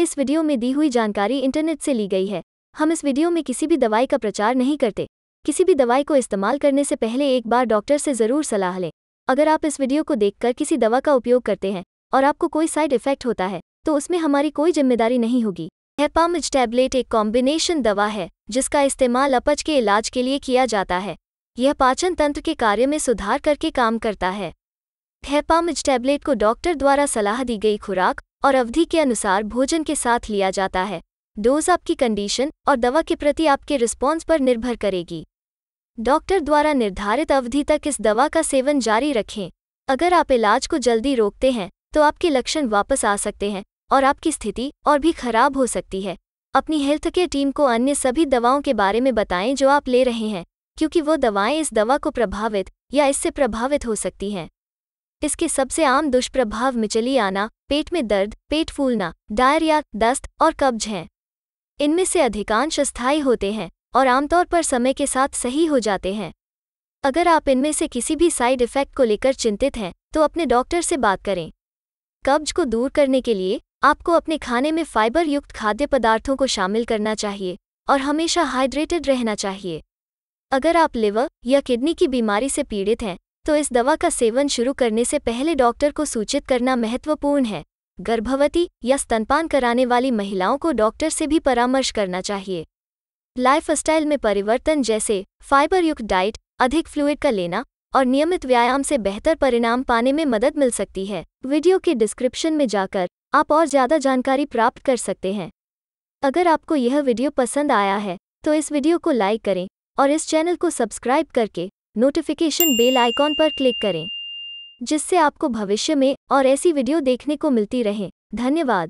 इस वीडियो में दी हुई जानकारी इंटरनेट से ली गई है हम इस वीडियो में किसी भी दवाई का प्रचार नहीं करते किसी भी दवाई को इस्तेमाल करने से पहले एक बार डॉक्टर से ज़रूर सलाह लें अगर आप इस वीडियो को देखकर किसी दवा का उपयोग करते हैं और आपको कोई साइड इफेक्ट होता है तो उसमें हमारी कोई जिम्मेदारी नहीं होगी हेपामिज टैबलेट एक कॉम्बिनेशन दवा है जिसका इस्तेमाल अपच के इलाज के लिए किया जाता है यह पाचन तंत्र के कार्य में सुधार करके काम करता है हेपामिज टैबलेट को डॉक्टर द्वारा सलाह दी गई खुराक और अवधि के अनुसार भोजन के साथ लिया जाता है डोज आपकी कंडीशन और दवा के प्रति आपके रिस्पॉन्स पर निर्भर करेगी डॉक्टर द्वारा निर्धारित अवधि तक इस दवा का सेवन जारी रखें अगर आप इलाज को जल्दी रोकते हैं तो आपके लक्षण वापस आ सकते हैं और आपकी स्थिति और भी खराब हो सकती है अपनी हेल्थ केयर टीम को अन्य सभी दवाओं के बारे में बताएं जो आप ले रहे हैं क्योंकि वो दवाएं इस दवा को प्रभावित या इससे प्रभावित हो सकती हैं इसके सबसे आम दुष्प्रभाव मिचली आना पेट में दर्द पेट फूलना डायरिया दस्त और कब्ज हैं इनमें से अधिकांश अस्थायी होते हैं और आमतौर पर समय के साथ सही हो जाते हैं अगर आप इनमें से किसी भी साइड इफ़ेक्ट को लेकर चिंतित हैं तो अपने डॉक्टर से बात करें कब्ज को दूर करने के लिए आपको अपने खाने में फाइबर युक्त खाद्य पदार्थों को शामिल करना चाहिए और हमेशा हाइड्रेटेड रहना चाहिए अगर आप लिवर या किडनी की बीमारी से पीड़ित हैं तो इस दवा का सेवन शुरू करने से पहले डॉक्टर को सूचित करना महत्वपूर्ण है गर्भवती या स्तनपान कराने वाली महिलाओं को डॉक्टर से भी परामर्श करना चाहिए लाइफस्टाइल में परिवर्तन जैसे फाइबरयुक्त डाइट अधिक फ्लूइड का लेना और नियमित व्यायाम से बेहतर परिणाम पाने में मदद मिल सकती है वीडियो के डिस्क्रिप्शन में जाकर आप और ज़्यादा जानकारी प्राप्त कर सकते हैं अगर आपको यह वीडियो पसंद आया है तो इस वीडियो को लाइक करें और इस चैनल को सब्सक्राइब करके नोटिफिकेशन बेल आइकॉन पर क्लिक करें जिससे आपको भविष्य में और ऐसी वीडियो देखने को मिलती रहे धन्यवाद